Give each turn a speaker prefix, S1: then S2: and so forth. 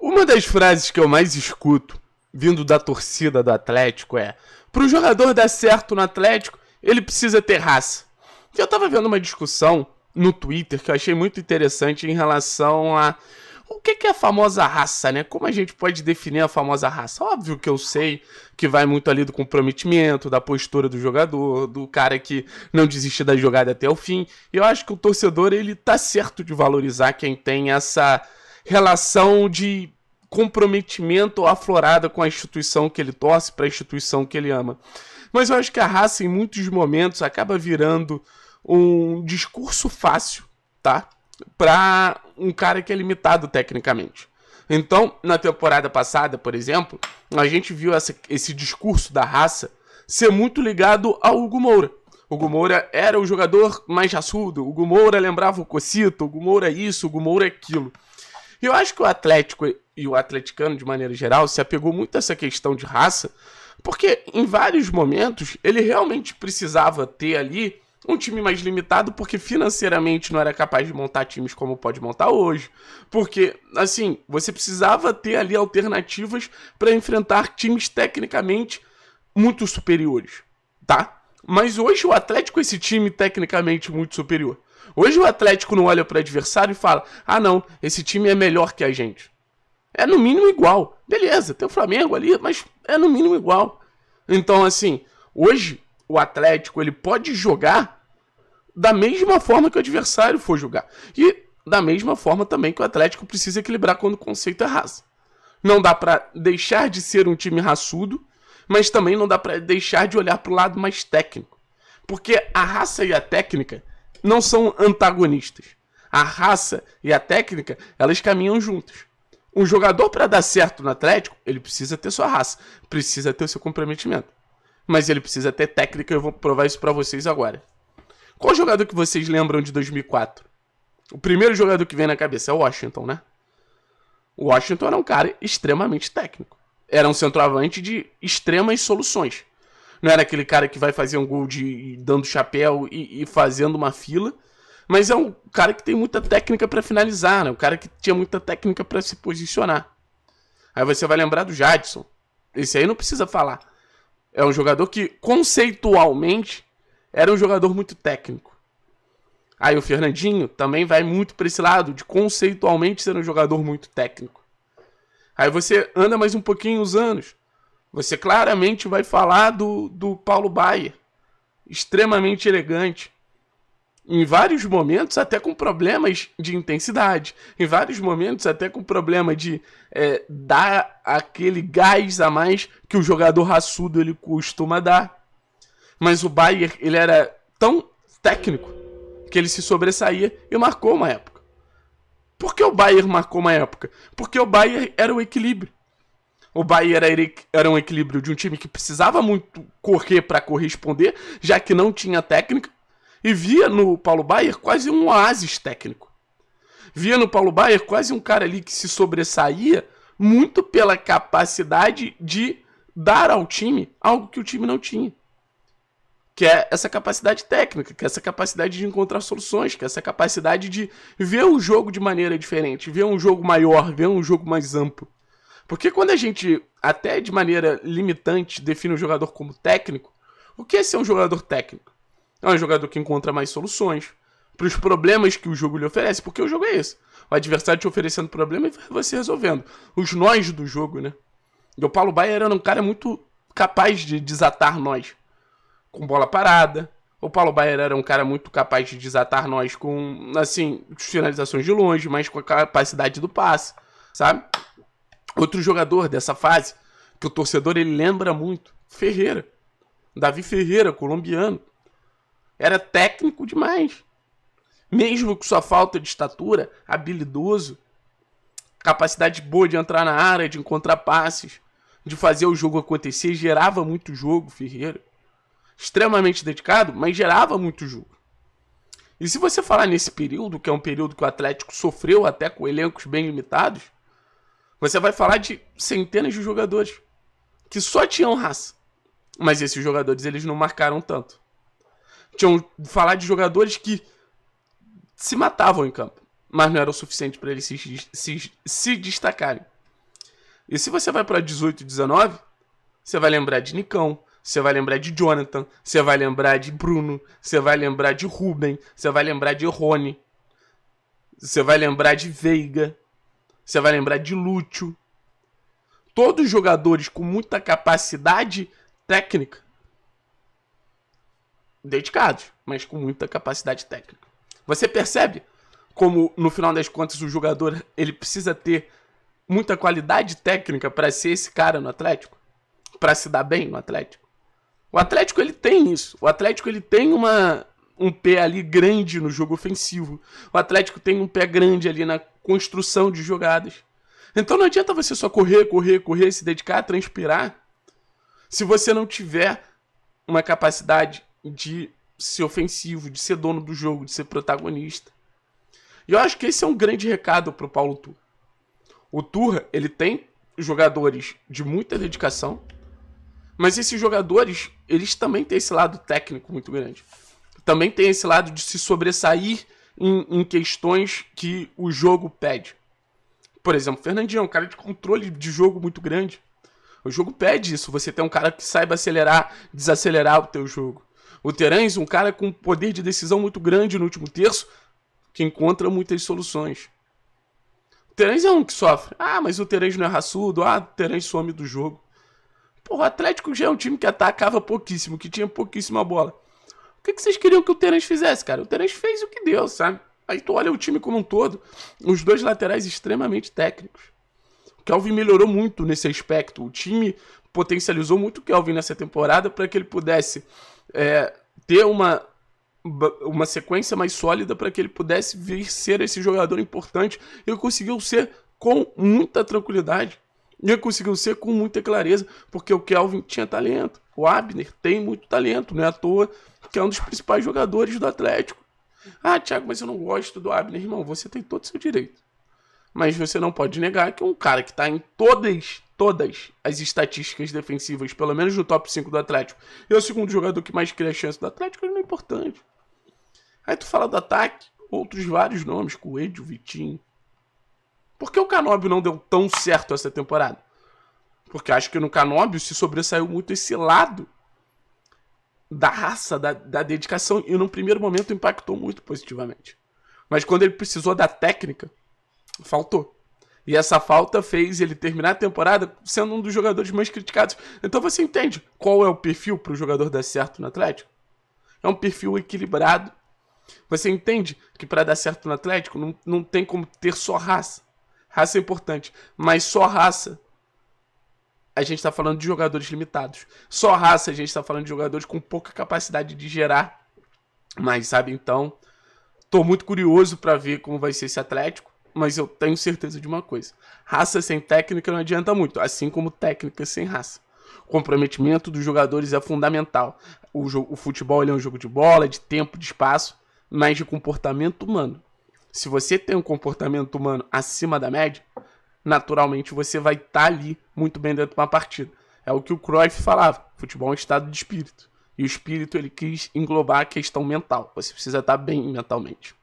S1: Uma das frases que eu mais escuto vindo da torcida do Atlético é: para o jogador dar certo no Atlético, ele precisa ter raça. Eu estava vendo uma discussão no Twitter que eu achei muito interessante em relação a o que é a famosa raça, né? Como a gente pode definir a famosa raça? Óbvio que eu sei que vai muito ali do comprometimento, da postura do jogador, do cara que não desiste da jogada até o fim. Eu acho que o torcedor ele tá certo de valorizar quem tem essa relação de comprometimento aflorada com a instituição que ele torce, para a instituição que ele ama. Mas eu acho que a raça, em muitos momentos, acaba virando um discurso fácil, tá? Para um cara que é limitado tecnicamente. Então, na temporada passada, por exemplo, a gente viu essa, esse discurso da raça ser muito ligado ao Hugo Moura. O Hugo Moura era o jogador mais raçudo, o Hugo Moura lembrava o Cocito, o Hugo Moura isso, o Hugo Moura aquilo. Eu acho que o Atlético e o atleticano, de maneira geral, se apegou muito a essa questão de raça, porque em vários momentos ele realmente precisava ter ali um time mais limitado porque financeiramente não era capaz de montar times como pode montar hoje. Porque, assim, você precisava ter ali alternativas para enfrentar times tecnicamente muito superiores, tá? Mas hoje o Atlético é esse time tecnicamente muito superior. Hoje o Atlético não olha para o adversário e fala: ah, não, esse time é melhor que a gente. É no mínimo igual. Beleza, tem o Flamengo ali, mas é no mínimo igual. Então, assim, hoje o Atlético ele pode jogar da mesma forma que o adversário for jogar. E da mesma forma também que o Atlético precisa equilibrar quando o conceito é raça. Não dá para deixar de ser um time raçudo, mas também não dá para deixar de olhar para o lado mais técnico. Porque a raça e a técnica não são antagonistas. A raça e a técnica, elas caminham juntas. Um jogador para dar certo no Atlético, ele precisa ter sua raça, precisa ter o seu comprometimento. Mas ele precisa ter técnica, eu vou provar isso para vocês agora. Qual jogador que vocês lembram de 2004? O primeiro jogador que vem na cabeça é o Washington, né? O Washington era um cara extremamente técnico. Era um centroavante de extremas soluções não era aquele cara que vai fazer um gol de, dando chapéu e, e fazendo uma fila. Mas é um cara que tem muita técnica para finalizar, né? Um cara que tinha muita técnica para se posicionar. Aí você vai lembrar do Jadson. Esse aí não precisa falar. É um jogador que conceitualmente era um jogador muito técnico. Aí o Fernandinho também vai muito para esse lado de conceitualmente ser um jogador muito técnico. Aí você anda mais um pouquinho os anos. Você claramente vai falar do, do Paulo Baier, extremamente elegante. Em vários momentos, até com problemas de intensidade. Em vários momentos, até com problema de é, dar aquele gás a mais que o jogador raçudo ele costuma dar. Mas o Bayer, ele era tão técnico que ele se sobressaía e marcou uma época. Por que o Bayer marcou uma época? Porque o Bayer era o equilíbrio. O Bayern era, era um equilíbrio de um time que precisava muito correr para corresponder, já que não tinha técnica, e via no Paulo Baier quase um oásis técnico. Via no Paulo Baier quase um cara ali que se sobressaía muito pela capacidade de dar ao time algo que o time não tinha. Que é essa capacidade técnica, que é essa capacidade de encontrar soluções, que é essa capacidade de ver o jogo de maneira diferente, ver um jogo maior, ver um jogo mais amplo. Porque quando a gente, até de maneira limitante, define o jogador como técnico, o que é ser um jogador técnico? É um jogador que encontra mais soluções para os problemas que o jogo lhe oferece, porque o jogo é esse. O adversário te oferecendo problema e você resolvendo. Os nós do jogo, né? E o Paulo Baier era um cara muito capaz de desatar nós com bola parada. O Paulo Baier era um cara muito capaz de desatar nós com, assim, finalizações de longe, mas com a capacidade do passe, sabe? Outro jogador dessa fase que o torcedor ele lembra muito, Ferreira. Davi Ferreira, colombiano. Era técnico demais. Mesmo com sua falta de estatura, habilidoso, capacidade boa de entrar na área, de encontrar passes, de fazer o jogo acontecer, gerava muito jogo, Ferreira. Extremamente dedicado, mas gerava muito jogo. E se você falar nesse período, que é um período que o Atlético sofreu até com elencos bem limitados, você vai falar de centenas de jogadores que só tinham raça. Mas esses jogadores, eles não marcaram tanto. Tinham falar de jogadores que se matavam em campo, mas não era o suficiente para eles se, se, se destacarem. E se você vai para 18, 19, você vai lembrar de Nicão, você vai lembrar de Jonathan, você vai lembrar de Bruno, você vai lembrar de Ruben, você vai lembrar de Rony, você vai lembrar de Veiga, você vai lembrar de Lúcio. Todos jogadores com muita capacidade técnica. Dedicados, mas com muita capacidade técnica. Você percebe como, no final das contas, o jogador ele precisa ter muita qualidade técnica para ser esse cara no Atlético? Para se dar bem no Atlético? O Atlético ele tem isso. O Atlético ele tem uma um pé ali grande no jogo ofensivo. O Atlético tem um pé grande ali na construção de jogadas. Então não adianta você só correr, correr, correr, se dedicar, transpirar, se você não tiver uma capacidade de ser ofensivo, de ser dono do jogo, de ser protagonista. E eu acho que esse é um grande recado para o Paulo Turra. O Turra, ele tem jogadores de muita dedicação, mas esses jogadores, eles também têm esse lado técnico muito grande também tem esse lado de se sobressair em, em questões que o jogo pede. Por exemplo, Fernandinho é um cara de controle de jogo muito grande. O jogo pede isso, você tem um cara que saiba acelerar, desacelerar o teu jogo. O Terãs, um cara com poder de decisão muito grande no último terço, que encontra muitas soluções. O Terãs é um que sofre. Ah, mas o Terãs não é raçudo. Ah, o Terãs some do jogo. Porra, o Atlético já é um time que atacava pouquíssimo, que tinha pouquíssima bola. O que, que vocês queriam que o Terence fizesse, cara? O Terence fez o que deu, sabe? Aí tu olha o time como um todo, os dois laterais extremamente técnicos. O Kelvin melhorou muito nesse aspecto. O time potencializou muito o Kelvin nessa temporada para que ele pudesse é, ter uma, uma sequência mais sólida, para que ele pudesse vir ser esse jogador importante. Ele conseguiu ser com muita tranquilidade. Ele conseguiu ser com muita clareza, porque o Kelvin tinha talento. O Abner tem muito talento, não é à toa que é um dos principais jogadores do Atlético. Ah, Thiago, mas eu não gosto do Abner, irmão. Você tem todo o seu direito. Mas você não pode negar que um cara que está em todas, todas as estatísticas defensivas, pelo menos no top 5 do Atlético, e é o segundo jogador que mais cria chance do Atlético, ele não é importante. Aí tu fala do ataque, outros vários nomes, Coelho, Vitinho. Por que o Canobbio não deu tão certo essa temporada? Porque acho que no Canóbio se sobressaiu muito esse lado da raça, da, da dedicação, e num primeiro momento impactou muito positivamente. Mas quando ele precisou da técnica, faltou. E essa falta fez ele terminar a temporada sendo um dos jogadores mais criticados. Então você entende qual é o perfil para o jogador dar certo no Atlético? É um perfil equilibrado. Você entende que para dar certo no Atlético não, não tem como ter só raça. Raça é importante, mas só raça a gente está falando de jogadores limitados. Só raça, a gente está falando de jogadores com pouca capacidade de gerar. Mas, sabe, então, estou muito curioso para ver como vai ser esse Atlético. Mas eu tenho certeza de uma coisa: raça sem técnica não adianta muito, assim como técnica sem raça. O comprometimento dos jogadores é fundamental. O, o futebol é um jogo de bola, de tempo, de espaço, mas de comportamento humano. Se você tem um comportamento humano acima da média, naturalmente você vai estar tá ali muito bem dentro de uma partida. É o que o Cruyff falava, futebol é um estado de espírito. E o espírito ele quis englobar a questão mental, você precisa estar tá bem mentalmente.